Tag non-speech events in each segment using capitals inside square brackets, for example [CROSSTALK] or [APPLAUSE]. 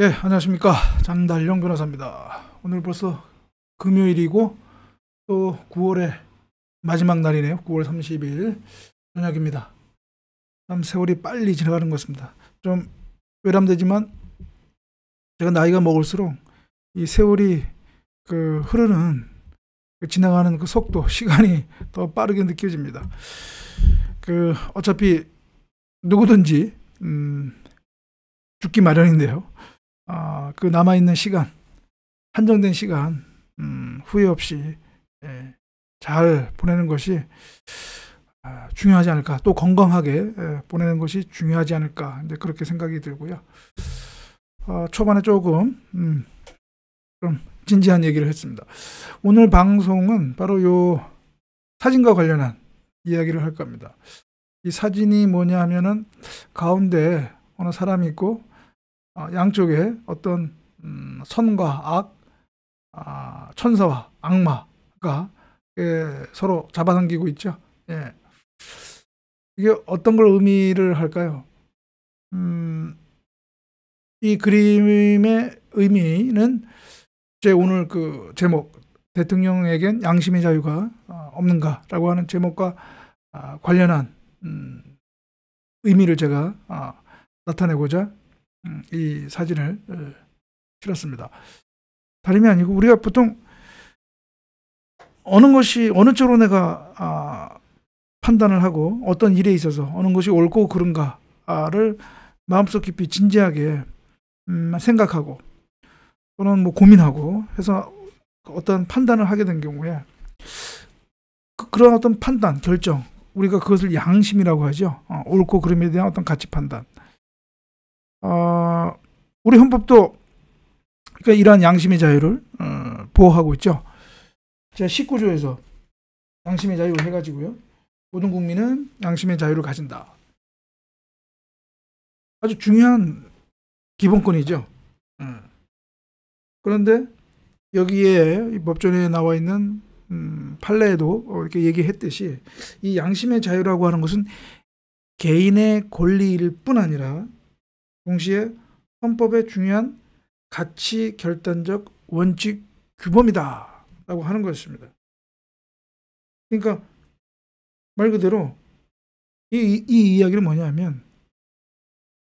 예, 안녕하십니까. 장달령 변호사입니다. 오늘 벌써 금요일이고 또 9월의 마지막 날이네요. 9월 30일 저녁입니다. 참 세월이 빨리 지나가는 것 같습니다. 좀 외람되지만 제가 나이가 먹을수록 이 세월이 그 흐르는 그 지나가는 그 속도, [LAUGHS] 시간이 더 빠르게 느껴집니다. 그 어차피 누구든지 음 죽기 마련인데요. 아, 그 남아있는 시간, 한정된 시간, 음, 후회 없이 예, 잘 보내는 것이 아, 중요하지 않을까. 또 건강하게 예, 보내는 것이 중요하지 않을까. 이제 그렇게 생각이 들고요. 어, 초반에 조금 음, 좀 진지한 얘기를 했습니다. 오늘 방송은 바로 요 사진과 관련한 이야기를 할 겁니다. 이 사진이 뭐냐 하면은 가운데 어느 사람이 있고 어, 양쪽에 어떤 음, 선과 악, 아, 천사와 악마가 예, 서로 잡아당기고 있죠. 예. 이게 어떤 걸 의미를 할까요? 음, 이 그림의 의미는 제 오늘 그 제목 대통령에겐 양심의 자유가 어, 없는가라고 하는 제목과 아, 관련한 음, 의미를 제가 어, 나타내고자 음, 이 사진을 어, 실었습니다. 다름이 아니고 우리가 보통 어느 것이 어느 쪽으로 내가 아, 판단을 하고 어떤 일에 있어서 어느 것이 옳고 그른가를 마음속 깊이 진지하게 음, 생각하고 또는 뭐 고민하고 해서 어떤 판단을 하게 된 경우에 그, 런 어떤 판단 결정 우리가 그것을 양심이라고 하죠 어, 옳고 그름에 대한 어떤 가치 판단 어, 우리 헌법도 그러니까 이러한 양심의 자유를 어, 보호하고 있죠. 제 19조에서 양심의 자유 해가지고요. 모든 국민은 양심의 자유를 가진다. 아주 중요한 기본권이죠. 음. 그런데 여기에 법전에 나와 있는 음, 판례에도 이렇게 얘기했듯이 이 양심의 자유라고 하는 것은 개인의 권리일 뿐 아니라 동시에 헌법의 중요한 가치 결단적 원칙 규범이다 라고 하는 것입니다. 그러니까 말 그대로 이, 이, 이야기는 뭐냐면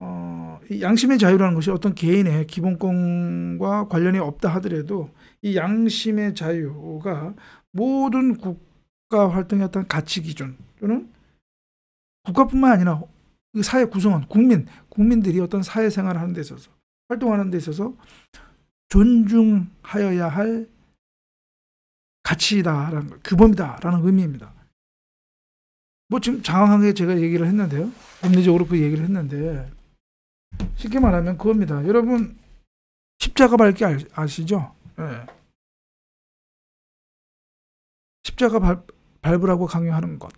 어, 양심의 자유라는 것이 어떤 개인의 기본권과 관련이 없다 하더라도 이 양심의 자유가 모든 국가 활동의 어떤 가치 기준 또는 국가뿐만 아니라 그 사회 구성원, 국민, 국민들이 어떤 사회생활을 하는 데 있어서 활동하는 데 있어서 존중하여야 할 가치다라는 거, 규범이다라는 그 의미입니다. 뭐 지금 장황하게 제가 얘기를 했는데요. 법리적으로 그 얘기를 했는데 쉽게 말하면 그겁니다. 여러분 십자가 밟기 아시죠? 네. 십자가 밟, 으라고 강요하는 것.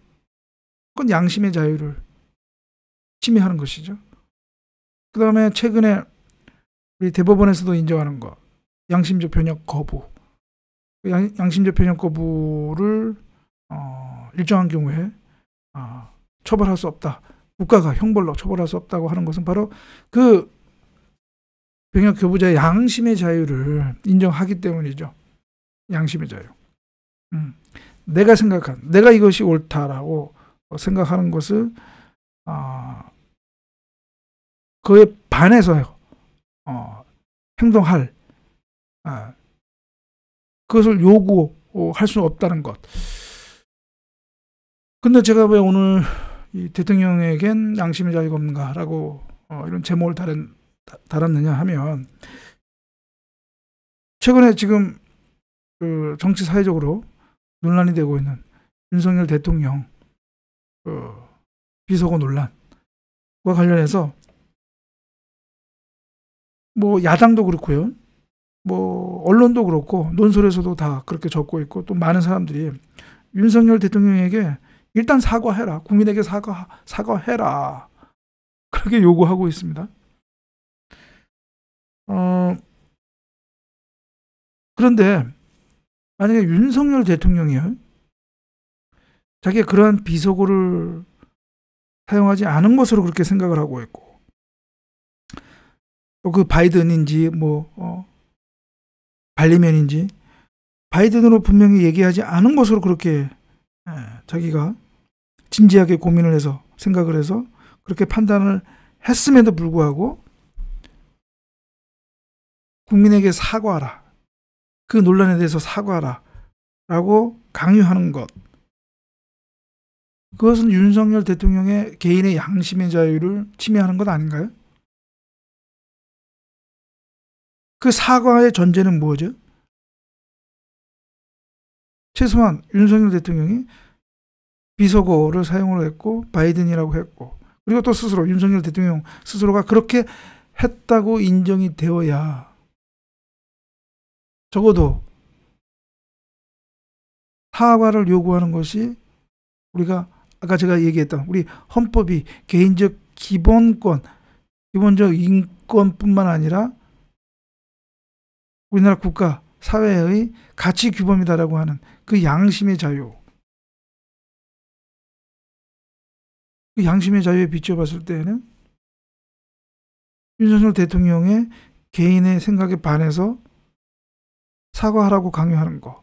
그건 양심의 자유를 침해하는 것이죠. 그 다음에 최근에 우리 대법원에서도 인정하는 것, 양심적 변혁 거부. 그 양, 양심적 변혁 거부를 어, 일정한 경우에 어, 처벌할 수 없다. 국가가 형벌로 처벌할 수 없다고 하는 것은 바로 그 병역 교부자의 양심의 자유를 인정하기 때문이죠. 양심의 자유. 음. 내가 생각한, 내가 이것이 옳다라고 생각하는 것을 어, 그에 반해서 어, 행동할 어, 그것을 요구할 수 없다는 것. 근데 제가 왜 오늘 이 대통령에겐 양심의 자유가 없는가라고 어, 이런 제목을 달은, 달았느냐 하면 최근에 지금 그 정치 사회적으로 논란이 되고 있는 윤석열 대통령 어, 비속어 논란과 관련해서 뭐 야당도 그렇고요. 뭐 언론도 그렇고 논설에서도 다 그렇게 적고 있고 또 많은 사람들이 윤석열 대통령에게 일단 사과해라. 국민에게 사과 사과해라. 그렇게 요구하고 있습니다. 어 그런데 만약에 윤석열 대통령이 자기가 그러한 비속어를 사용하지 않은 것으로 그렇게 생각을 하고 있고 또그 바이든인지 뭐 어, 발리면인지 바이든으로 분명히 얘기하지 않은 것으로 그렇게 예, 자기가 진지하게 고민을 해서 생각을 해서 그렇게 판단을 했음에도 불구하고 국민에게 사과하라. 그 논란에 대해서 사과하라. 라고 강요하는 것. 그것은 윤석열 대통령의 개인의 양심의 자유를 침해하는 것 아닌가요? 그 사과의 전제는 뭐죠? 최소한 윤석열 대통령이 비속어를 사용을 했고 바이든이라고 했고 그리고 또 스스로 윤석열 대통령 스스로가 그렇게 했다고 인정이 되어야 적어도 사과를 요구하는 것이 우리가 아까 제가 얘기했던 우리 헌법이 개인적 기본권, 기본적 인권뿐만 아니라 우리나라 국가 사회의 가치 규범이다라고 하는 그 양심의 자유. 그 양심의 자유에 비춰봤을 때는 윤석열 대통령의 개인의 생각에 반해서 사과하라고 강요하는 거.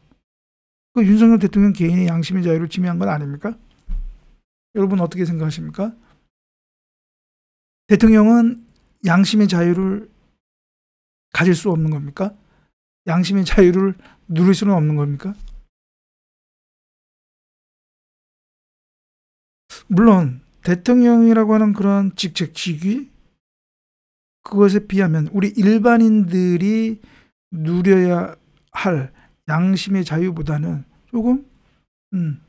그 윤석열 대통령 개인의 양심의 자유를 침해한 건 아닙니까? 여러분 어떻게 생각하십니까? 대통령은 양심의 자유를 가질 수 없는 겁니까? 양심의 자유를 누릴 수는 없는 겁니까? 물론 대통령이라고 하는 그런 직책 직위 그것에 비하면 우리 일반인들이 누려야 할 양심의 자유보다는 조금 음,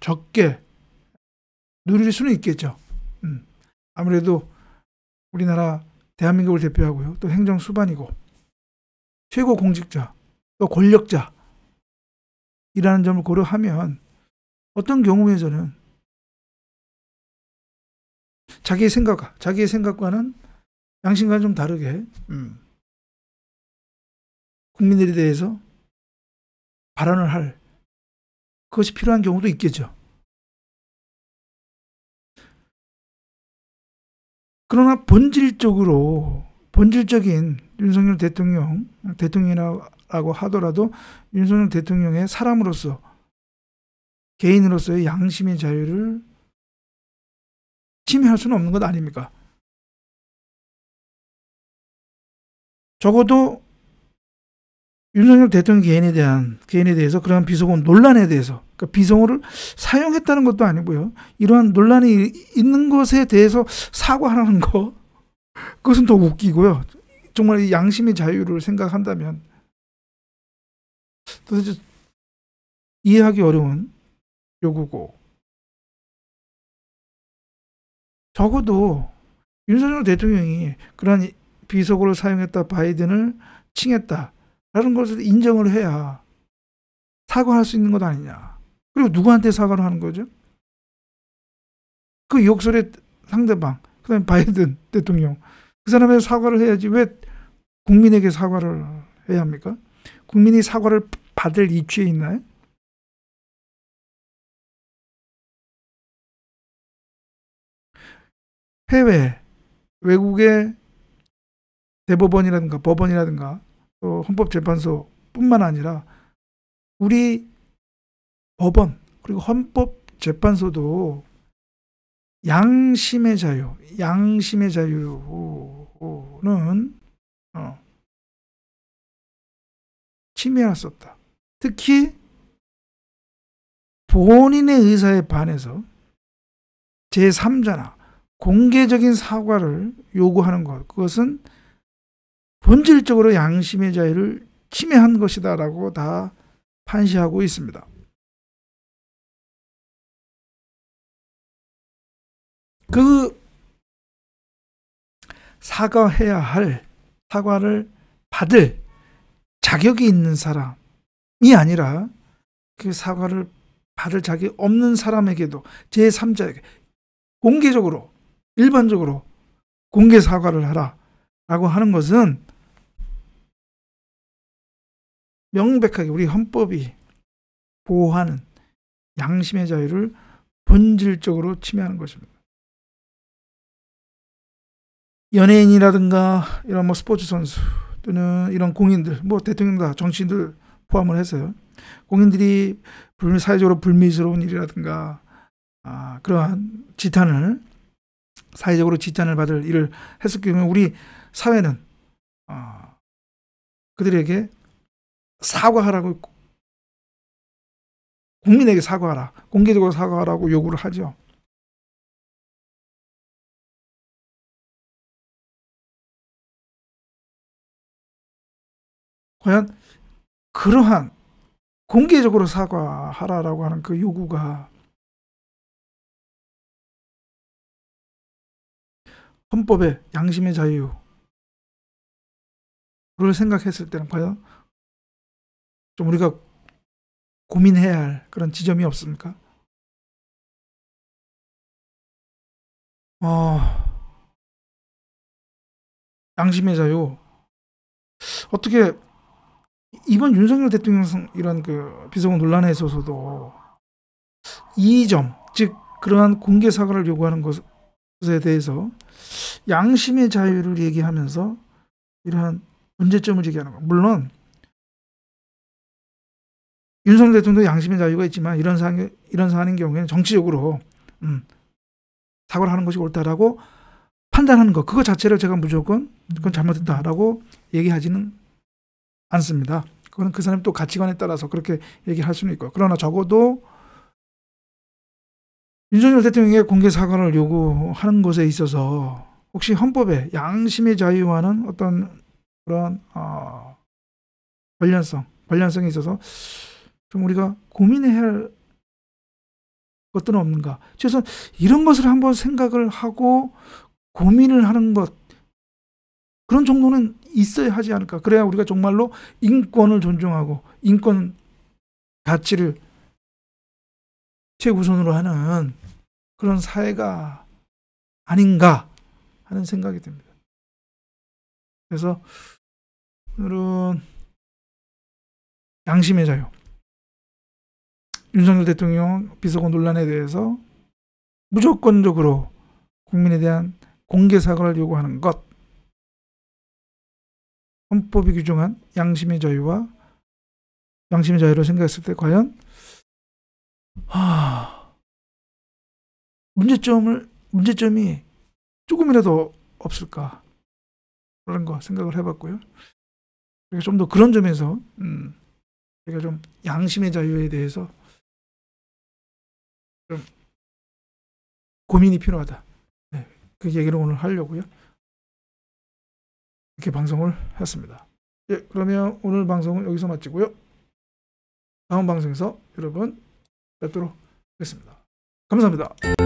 적게 누릴 수는 있겠죠. 음. 아무래도 우리나라 대한민국을 대표하고요. 또 행정 수반이고 최고 공직자 또 권력자 이라는 점을 고려하면 어떤 경우에서는 자기의 생각, 과 자기의 생각과는 양심과는 좀 다르게 음. 국민들에 대해서 발언을 할 그것이 필요한 경우도 있겠죠. 그러나 본질적으로 본질적인 윤석열 대통령 대통령이라고 하더라도 윤석열 대통령의 사람으로서 개인으로서의 양심의 자유를 침해할 수는 없는 것 아닙니까? 적어도 윤석열 대통령 개인에 대한 개인에 대해서 그런 비속어 논란에 대해서 그러니까 비성어를 사용했다는 것도 아니고요. 이러한 논란이 있는 것에 대해서 사과하라는 거 그것은 더 웃기고요. 정말 양심의 자유를 생각한다면 도대체 이해하기 어려운 요구고 적어도 윤석열 대통령이 그러 비속어를 사용했다 바이든을 칭했다라는 것을 인정을 해야 사과할 수 있는 것 아니냐. 그리고 누구한테 사과를 하는 거죠? 그 욕설의 상대방, 그 다음에 바이든 대통령. 그 사람의 사과를 해야지 왜 국민에게 사과를 해야 합니까? 국민이 사과를 받을 이치에 있나요? 해외, 외국의 대법원이라든가 법원이라든가 또 헌법재판소 뿐만 아니라 우리 법원 그리고 헌법재판소도 양심의 자유, 양심의 자유는 어, 침해할 수 없다. 특히 본인의 의사에 반해서 제3자나 공개적인 사과를 요구하는 것, 그것은 본질적으로 양심의 자유를 침해한 것이다라고 다 판시하고 있습니다. 그 사과해야 할 사과를 받을 자격이 있는 사람이 아니라 그 사과를 받을 자격이 없는 사람에게도 제3자에게 공개적으로 일반적으로 공개 사과를 하라라고 하는 것은 명백하게 우리 헌법이 보호하는 양심의 자유를 본질적으로 침해하는 것입니다. 연예인이라든가 이런 뭐 스포츠 선수 또는 이런 공인들 뭐 대통령 과 정치인들 포함을 해서요 공인들이 불미 사회적으로 불미스러운 일이라든가 아, 그러한 지탄을 사회적으로 지탄을 받을 일을 했을 경우에 우리 사회는 아, 그들에게 사과하라고 국민에게 사과하라 공개적으로 사과하라고 요구를 하죠. 과연 그러한 공개적으로 사과하라라고 하는 그 요구가 헌법의 양심의 자유를 생각했을 때는 과연 좀 우리가 고민해야 할 그런 지점이 없습니까? 어, 양심의 자유. 어떻게 이번 윤석열 대통령 이런 그 비서관 논란에 있어서도 이 점, 즉 그러한 공개 사과를 요구하는 것에 대해서 양심의 자유를 얘기하면서 이러한 문제점을 제기하는 거. 물론 윤석열 대통령도 양심의 자유가 있지만 이런 사안 이런 사안인 경우에는 정치적으로 음, 사과를 하는 것이 옳다라고 판단하는 것 그거 자체를 제가 무조건 그건 잘못했다라고 얘기하지는 않습니다. 그거그사람또 가치관에 따라서 그렇게 얘기를 할 수는 있고요. 그러나 적어도 윤석열 대통령의 공개 사과를 요구하는 것에 있어서 혹시 헌법에 양심의 자유와는 어떤 그런 어, 관련성, 관련성에 있어서 좀 우리가 고민해야 할 것들은 없는가? 최소한 이런 것을 한번 생각을 하고 고민을 하는 것 그런 정도는 있어야 하지 않을까. 그래야 우리가 정말로 인권을 존중하고 인권 가치를 최우선으로 하는 그런 사회가 아닌가 하는 생각이 듭니다. 그래서 오늘은 양심의 자유. 윤석열 대통령 비서관 논란에 대해서 무조건적으로 국민에 대한 공개 사과를 요구하는 것. 헌법이 규정한 양심의 자유와 양심의 자유로 생각했을 때 과연 하... 문제점을 문제점이 조금이라도 없을까 그런 거 생각을 해봤고요. 좀 더 그런 점에서 음, 제가 좀 양심의 자유에 대해서 좀 고민이 필요하다. 네, 그 얘기를 오늘 하려고요. 이렇게 방송을 했습니다. 예, 그러면 오늘 방송은 여기서 마치고요. 다음 방송에서 여러분 뵙도록 하겠습니다. 감사합니다.